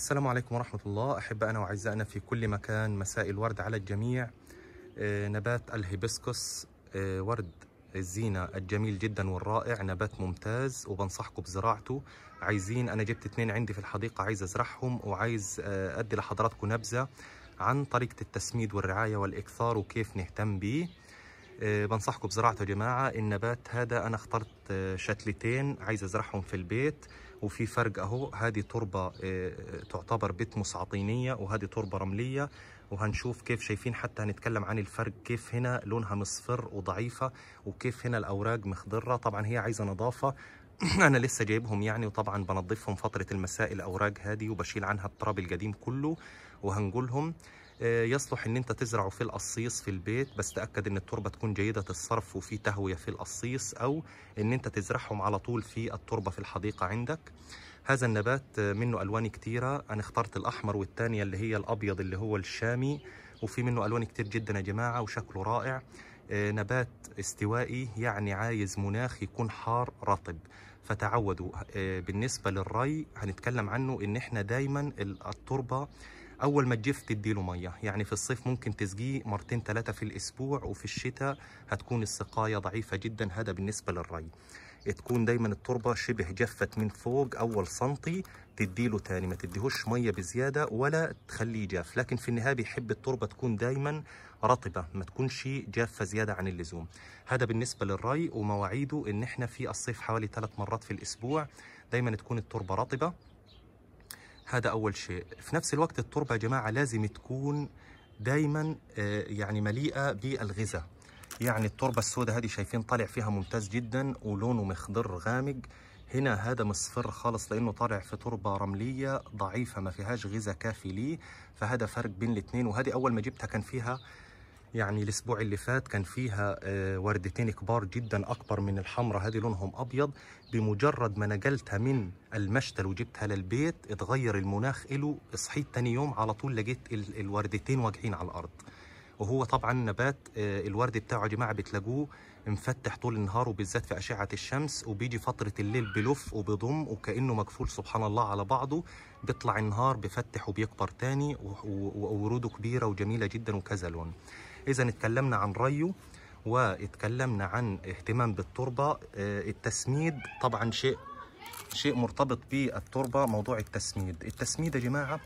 السلام عليكم ورحمة الله أحبائنا وأعزائنا في كل مكان مساء الورد على الجميع آه، نبات الهيبسكس آه، ورد الزينة الجميل جدا والرائع نبات ممتاز وبنصحكم بزراعته عايزين أنا جبت اثنين عندي في الحديقة عايز أزرعهم وعايز آه، أدي لحضراتكم نبذة عن طريقة التسميد والرعاية والإكثار وكيف نهتم به آه، بنصحكم بزراعته يا جماعه النبات هذا انا اخترت آه، شتلتين عايز ازرعهم في البيت وفي فرق اهو هذه تربه آه، تعتبر بيت عطينيه وهذه تربه رمليه وهنشوف كيف شايفين حتى هنتكلم عن الفرق كيف هنا لونها مصفر وضعيفه وكيف هنا الاوراق مخضره طبعا هي عايزه نظافه انا لسه جايبهم يعني وطبعا بنظفهم فتره المساء الاوراق هذه وبشيل عنها التراب القديم كله وهنقولهم آه، يصلح ان انت تزرعه في القصيص في البيت بس تاكد ان التربه تكون جيده الصرف وفي تهويه في القصيص او ان انت تزرعهم على طول في التربه في الحديقه عندك هذا النبات آه، منه الوان كتيره انا اخترت الاحمر والثانيه اللي هي الابيض اللي هو الشامي وفي منه الوان كتير جدا يا جماعه وشكله رائع آه، نبات استوائي يعني عايز مناخ يكون حار رطب فتعودوا بالنسبه للري هنتكلم عنه ان احنا دايما التربه اول ما تجف تديله ميه يعني في الصيف ممكن تسقيه مرتين ثلاثه في الاسبوع وفي الشتاء هتكون السقايه ضعيفه جدا هذا بالنسبه للري تكون دايما التربه شبه جفت من فوق اول سنتي تديله تاني ما تديهوش ميه بزياده ولا تخليه جاف لكن في النهايه بيحب التربه تكون دايما رطبه ما تكونش جافه زياده عن اللزوم هذا بالنسبه للري ومواعيده ان احنا في الصيف حوالي ثلاث مرات في الاسبوع دايما تكون التربه رطبه هذا أول شيء في نفس الوقت التربة يا جماعة لازم تكون دايما آه، يعني مليئة بالغذاء يعني التربة السوداء هذه شايفين طالع فيها ممتاز جدا ولونه مخضر غامق هنا هذا مصفر خالص لانه طالع في تربه رمليه ضعيفه ما فيهاش غذاء كافي ليه فهذا فرق بين الاثنين وهذه اول ما جبتها كان فيها يعني الاسبوع اللي فات كان فيها آه، وردتين كبار جدا اكبر من الحمراء هذه لونهم ابيض بمجرد ما نقلتها من المشتل وجبتها للبيت اتغير المناخ له صحيت تاني يوم على طول لقيت الوردتين واقعين على الارض وهو طبعا نبات آه، الورد بتاعه يا جماعه بتلاقوه مفتح طول النهار وبالذات في اشعه الشمس وبيجي فتره الليل بلف وبضم وكانه مقفول سبحان الله على بعضه بيطلع النهار بفتح وبيكبر تاني ووروده كبيره وجميله جدا وكذا لون اذا اتكلمنا عن ريو واتكلمنا عن اهتمام بالتربه آه، التسميد طبعا شيء شيء مرتبط بالتربه موضوع التسميد التسميد يا جماعه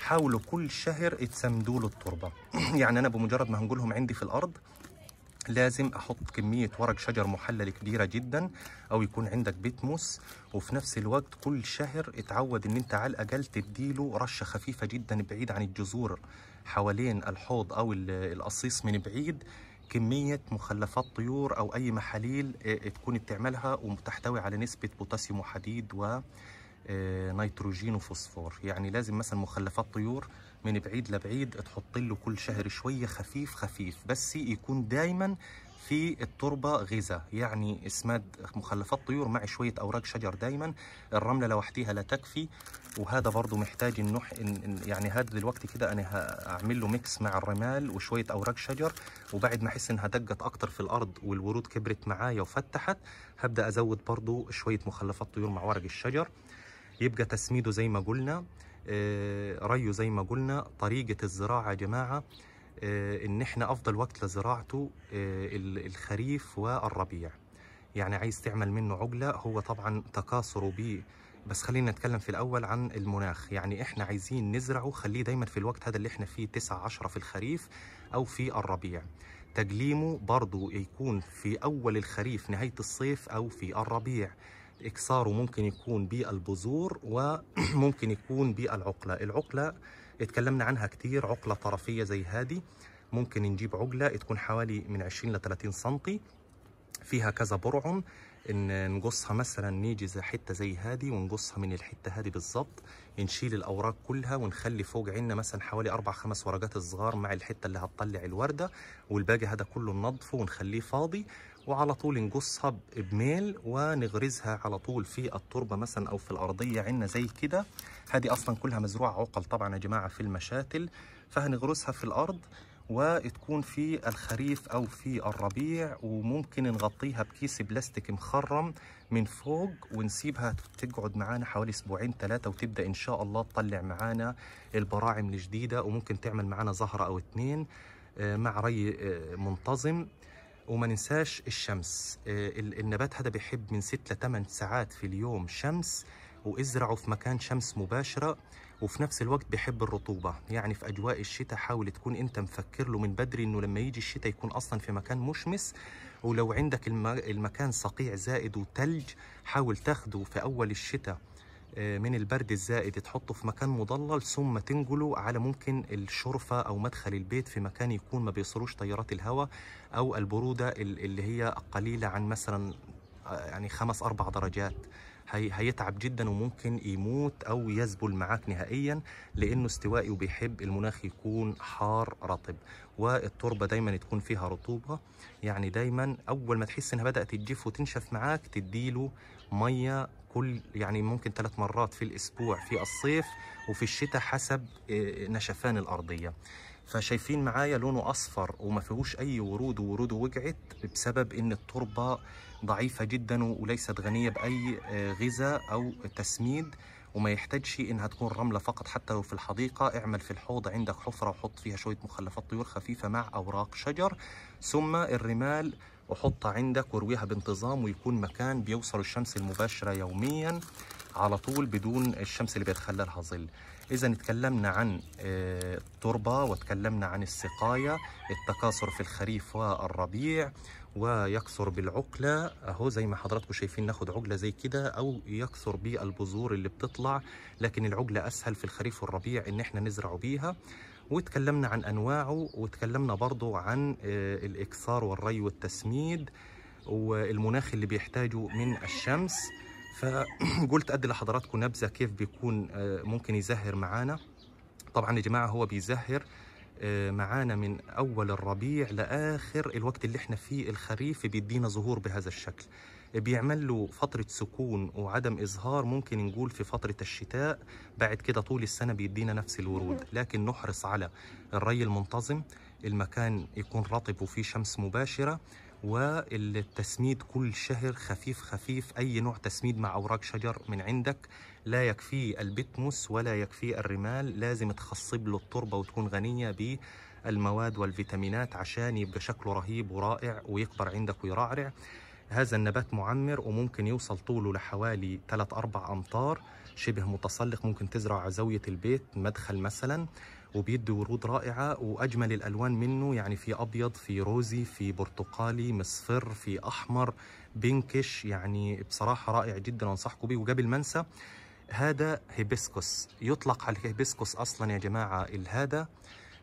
حاولوا كل شهر تسمدوا له التربه يعني انا بمجرد ما هنقولهم عندي في الارض لازم احط كميه ورق شجر محلل كبيره جدا او يكون عندك بيت موس وفي نفس الوقت كل شهر اتعود ان انت على الاقل تديله رشه خفيفه جدا بعيد عن الجذور حوالين الحوض او القصيص من بعيد كمية مخلفات طيور أو أي محاليل آه، تكون بتعملها وتحتوي على نسبة بوتاسيوم وحديد و آه، نيتروجين وفوسفور يعني لازم مثلا مخلفات طيور من بعيد لبعيد تحط له كل شهر شويه خفيف خفيف بس يكون دايما في التربة غذاء يعني اسماد مخلفات طيور مع شوية أوراق شجر دايما الرملة لوحديها لا تكفي وهذا برضو محتاج النح يعني هذا دلوقتي كده أنا هعمل له ميكس مع الرمال وشوية أوراق شجر وبعد ما أحس إنها دقت أكتر في الأرض والورود كبرت معايا وفتحت هبدأ أزود برضو شوية مخلفات طيور مع ورق الشجر يبقى تسميده زي ما قلنا آه، ريه زي ما قلنا طريقة الزراعة يا جماعة آه، ان احنا افضل وقت لزراعته آه، الخريف والربيع يعني عايز تعمل منه عجلة هو طبعا تكاثره بيه بس خلينا نتكلم في الاول عن المناخ يعني احنا عايزين نزرعه خليه دايما في الوقت هذا اللي احنا فيه 9 10 في الخريف او في الربيع تجليمه برضه يكون في اول الخريف نهايه الصيف او في الربيع إكساره ممكن يكون بالبذور وممكن يكون بالعقلة العقلة اتكلمنا عنها كتير عقلة طرفية زي هذه ممكن نجيب عقلة تكون حوالي من 20 ل 30 سم فيها كذا برعم ان نقصها مثلا نيجي زي حته زي هذه ونقصها من الحته هذه بالظبط نشيل الاوراق كلها ونخلي فوق عنا مثلا حوالي اربع خمس ورقات صغار مع الحته اللي هتطلع الورده والباقي هذا كله ننظفه ونخليه فاضي وعلى طول نقصها بميل ونغرزها على طول في التربه مثلا او في الارضيه عندنا زي كده هذه اصلا كلها مزروعه عقل طبعا يا جماعه في المشاتل فهنغرسها في الارض وتكون في الخريف او في الربيع وممكن نغطيها بكيس بلاستيك مخرم من فوق ونسيبها تقعد معانا حوالي اسبوعين ثلاثه وتبدا ان شاء الله تطلع معانا البراعم الجديده وممكن تعمل معانا زهره او اثنين آه، مع ري آه، منتظم وما ننساش الشمس آه، النبات هذا بيحب من 6 ل 8 ساعات في اليوم شمس وازرعه في مكان شمس مباشرة وفي نفس الوقت بيحب الرطوبة يعني في أجواء الشتاء حاول تكون أنت مفكر له من بدري أنه لما يجي الشتاء يكون أصلا في مكان مشمس ولو عندك المكان صقيع زائد وتلج حاول تاخده في أول الشتاء آه، من البرد الزائد تحطه في مكان مضلل ثم تنقله على ممكن الشرفة أو مدخل البيت في مكان يكون ما بيصروش تيارات الهواء أو البرودة اللي هي قليلة عن مثلا آه، يعني خمس أربع درجات هيتعب جدا وممكن يموت أو يذبل معاك نهائيا لأنه استوائي وبيحب المناخ يكون حار رطب والتربة دايما تكون فيها رطوبة يعني دايما أول ما تحس إنها بدأت تجف وتنشف معاك تديله مية كل يعني ممكن ثلاث مرات في الاسبوع في الصيف وفي الشتاء حسب آه، نشفان الارضيه فشايفين معايا لونه اصفر وما فيهوش اي ورود وورود وقعت بسبب ان التربه ضعيفه جدا وليست غنيه باي آه، غذاء او تسميد وما يحتاجش انها تكون رمله فقط حتى لو في الحديقه اعمل في الحوض عندك حفره وحط فيها شويه مخلفات طيور خفيفه مع اوراق شجر ثم الرمال وحطها عندك وارويها بانتظام ويكون مكان بيوصل الشمس المباشرة يوميا على طول بدون الشمس اللي بيتخلى لها ظل اذا اتكلمنا عن آه، التربه وتكلمنا عن السقايه التكاثر في الخريف والربيع ويكثر بالعقله اهو زي ما حضراتكم شايفين ناخد عقله زي كده او يكثر بالبذور اللي بتطلع لكن العقله اسهل في الخريف والربيع ان احنا نزرع بيها وتكلمنا عن انواعه وتكلمنا برضه عن آه، الاكسار والري والتسميد والمناخ اللي بيحتاجه من الشمس فقلت ادي لحضراتكم نبذه كيف بيكون آه، ممكن يزهر معانا طبعا يا جماعه هو بيزهر آه، معانا من اول الربيع لاخر الوقت اللي احنا فيه الخريف بيدينا ظهور بهذا الشكل بيعمل له فترة سكون وعدم إظهار ممكن نقول في فترة الشتاء بعد كده طول السنة بيدينا نفس الورود لكن نحرص على الري المنتظم المكان يكون رطب وفيه شمس مباشرة والتسميد كل شهر خفيف خفيف أي نوع تسميد مع أوراق شجر من عندك لا يكفيه البتموس ولا يكفيه الرمال لازم تخصب له التربة وتكون غنية ب المواد والفيتامينات عشان يبقى شكله رهيب ورائع ويكبر عندك ويرعرع هذا النبات معمر وممكن يوصل طوله لحوالي 3 4 امتار شبه متسلق ممكن تزرع زاويه البيت مدخل مثلا وبيدي ورود رائعه واجمل الالوان منه يعني في ابيض في روزي في برتقالي مصفر في احمر بينكش يعني بصراحه رائع جدا انصحكم بيه وقبل ما انسى هذا هيبسكس يطلق على الهيبسكس اصلا يا جماعه الهذا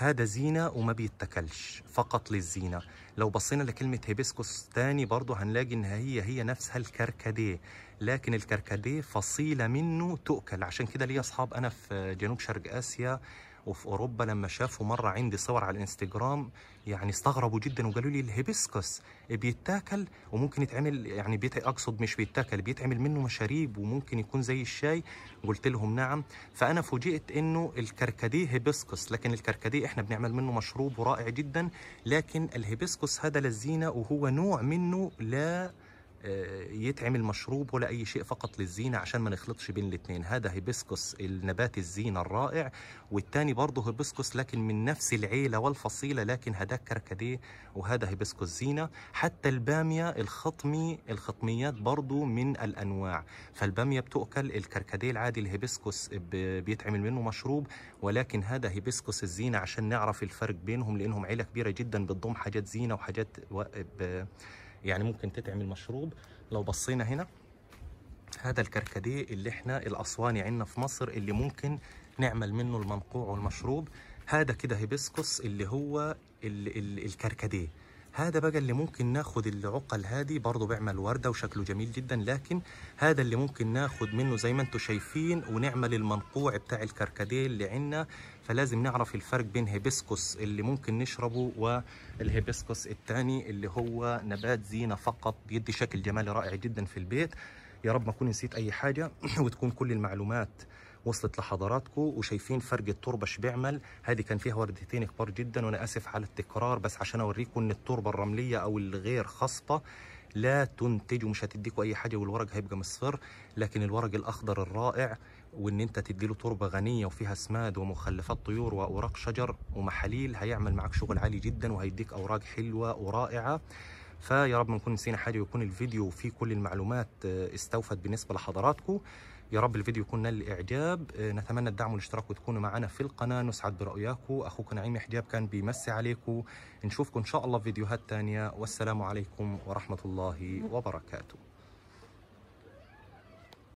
هذا زينة وما بيتكلش فقط للزينة لو بصينا لكلمة هيبسكوس تاني برضو هنلاقي إنها هي هي نفسها الكركديه لكن الكركديه فصيلة منه تؤكل عشان كده ليه أصحاب أنا في جنوب شرق آسيا وفي اوروبا لما شافوا مره عندي صور على الانستجرام يعني استغربوا جدا وقالوا لي الهيبسكس إيه بيتاكل وممكن يتعمل يعني بيت اقصد مش بيتاكل بيتعمل منه مشاريب وممكن يكون زي الشاي قلت لهم نعم فانا فوجئت انه الكركديه هيبسكس لكن الكركديه احنا بنعمل منه مشروب ورائع جدا لكن الهيبسكس هذا للزينه وهو نوع منه لا آه، يتعمل مشروب ولا اي شيء فقط للزينه عشان ما نخلطش بين الاثنين هذا هيبسكس النبات الزينه الرائع والثاني برضه هيبسكس لكن من نفس العيله والفصيله لكن هذاك كركديه وهذا هيبسكس زينه حتى الباميه الخطمي الخطميات برضه من الانواع فالباميه بتؤكل الكركديه العادي الهيبسكس بيتعمل منه مشروب ولكن هذا هيبسكس الزينه عشان نعرف الفرق بينهم لانهم عيله كبيره جدا بتضم حاجات زينه وحاجات يعني ممكن تتعمل مشروب لو بصينا هنا هذا الكركديه اللي احنا الاسواني عندنا في مصر اللي ممكن نعمل منه المنقوع والمشروب هذا كده هيبسكوس اللي هو ال ال الكركديه هذا بقى اللي ممكن ناخد العقل هذه برضه بيعمل ورده وشكله جميل جدا لكن هذا اللي ممكن ناخد منه زي ما انتم شايفين ونعمل المنقوع بتاع الكركديه اللي عندنا فلازم نعرف الفرق بين هيبسكوس اللي ممكن نشربه والهيبسكوس الثاني اللي هو نبات زينه فقط بيدي شكل جمالي رائع جدا في البيت يا رب ما اكون نسيت اي حاجه وتكون كل المعلومات وصلت لحضراتكم وشايفين فرق التربه شو بيعمل هذه كان فيها وردتين كبار جدا وانا اسف على التكرار بس عشان اوريكم ان التربه الرمليه او الغير خصبه لا تنتج ومش هتديكوا اي حاجه والورق هيبقى مصفر لكن الورق الاخضر الرائع وان انت تدي له تربه غنيه وفيها سماد ومخلفات طيور واوراق شجر ومحاليل هيعمل معاك شغل عالي جدا وهيديك اوراق حلوه ورائعه فيا رب ما نكون نسينا حاجه ويكون الفيديو فيه كل المعلومات آه، استوفت بالنسبه لحضراتكم يا رب الفيديو يكون نال الاعجاب آه، نتمنى الدعم والاشتراك وتكونوا معنا في القناه نسعد برؤياكم اخوكم نعيم حجاب كان بيمسي عليكم نشوفكم ان شاء الله في فيديوهات ثانيه والسلام عليكم ورحمه الله وبركاته